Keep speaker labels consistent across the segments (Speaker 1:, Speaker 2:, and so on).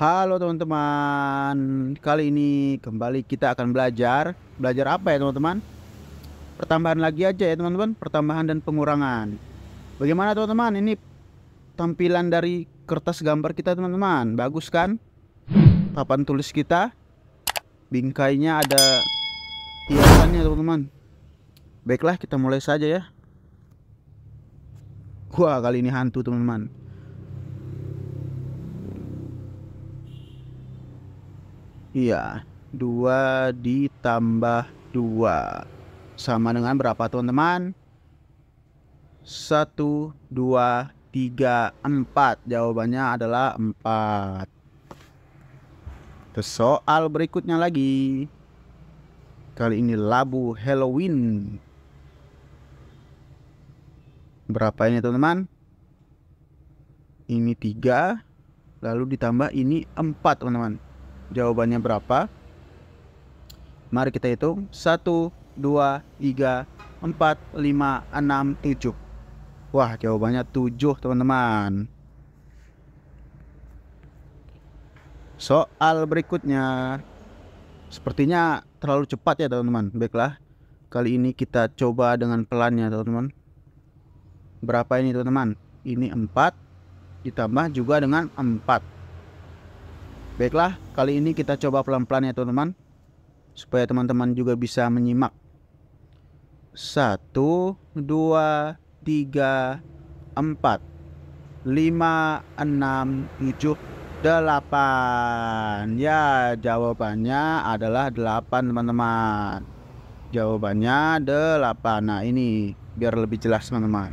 Speaker 1: Halo teman-teman, kali ini kembali kita akan belajar Belajar apa ya teman-teman? Pertambahan lagi aja ya teman-teman, pertambahan dan pengurangan Bagaimana teman-teman, ini tampilan dari kertas gambar kita teman-teman Bagus kan? Papan tulis kita Bingkainya ada hiasannya teman-teman Baiklah kita mulai saja ya Wah kali ini hantu teman-teman Iya, 2 ditambah 2 sama dengan berapa teman-teman? 1, 2, 3, 4 Jawabannya adalah 4 soal berikutnya lagi Kali ini labu Halloween Berapa ini teman-teman? Ini 3 Lalu ditambah ini 4 teman-teman jawabannya berapa. Mari kita hitung. 1, 2, 3, 4, 5, 6, 7. Wah, jawabannya 7, teman-teman. Soal berikutnya. Sepertinya terlalu cepat ya, teman-teman. Baiklah. Kali ini kita coba dengan pelannya, teman-teman. Berapa ini, teman-teman? Ini 4 ditambah juga dengan 4 Baiklah, kali ini kita coba pelan-pelan ya teman-teman. Supaya teman-teman juga bisa menyimak. Satu, dua, tiga, empat, lima, enam, tujuh, delapan. Ya, jawabannya adalah delapan teman-teman. Jawabannya delapan. Nah ini biar lebih jelas teman-teman.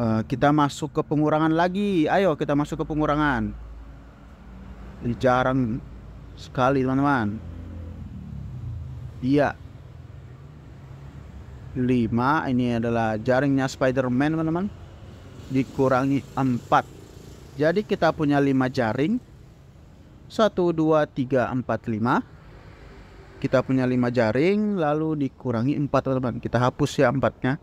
Speaker 1: Eh, kita masuk ke pengurangan lagi. Ayo kita masuk ke pengurangan jarang sekali teman-teman iya lima ini adalah jaringnya Spiderman teman-teman dikurangi empat jadi kita punya lima jaring satu dua tiga empat lima kita punya lima jaring lalu dikurangi empat teman-teman kita hapus ya empatnya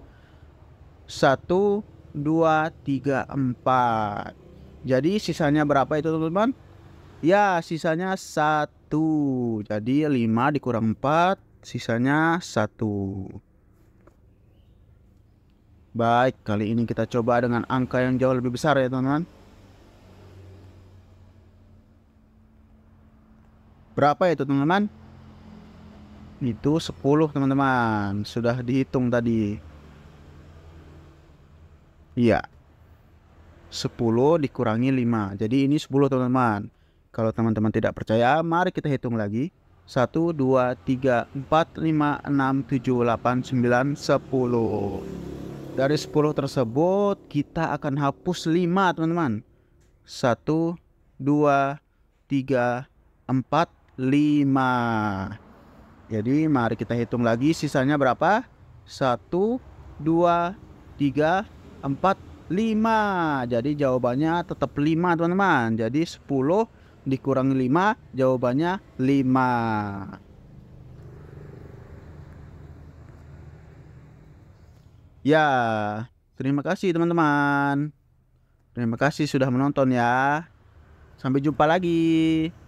Speaker 1: satu dua tiga empat jadi sisanya berapa itu teman-teman Ya, sisanya satu. Jadi lima dikurang empat, sisanya satu. Baik, kali ini kita coba dengan angka yang jauh lebih besar ya teman-teman. Berapa ya itu teman-teman? Itu 10 teman-teman. Sudah dihitung tadi. Iya. 10 dikurangi 5. Jadi ini 10 teman-teman. Kalau teman-teman tidak percaya, mari kita hitung lagi. 1, 2, 3, 4, 5, 6, 7, 8, 9, 10. Dari 10 tersebut, kita akan hapus 5, teman-teman. 1, 2, 3, 4, 5. Jadi, mari kita hitung lagi sisanya berapa? 1, 2, 3, 4, 5. Jadi, jawabannya tetap 5, teman-teman. Jadi, 10 10 dikurangi 5 jawabannya 5 ya terima kasih teman-teman terima kasih sudah menonton ya sampai jumpa lagi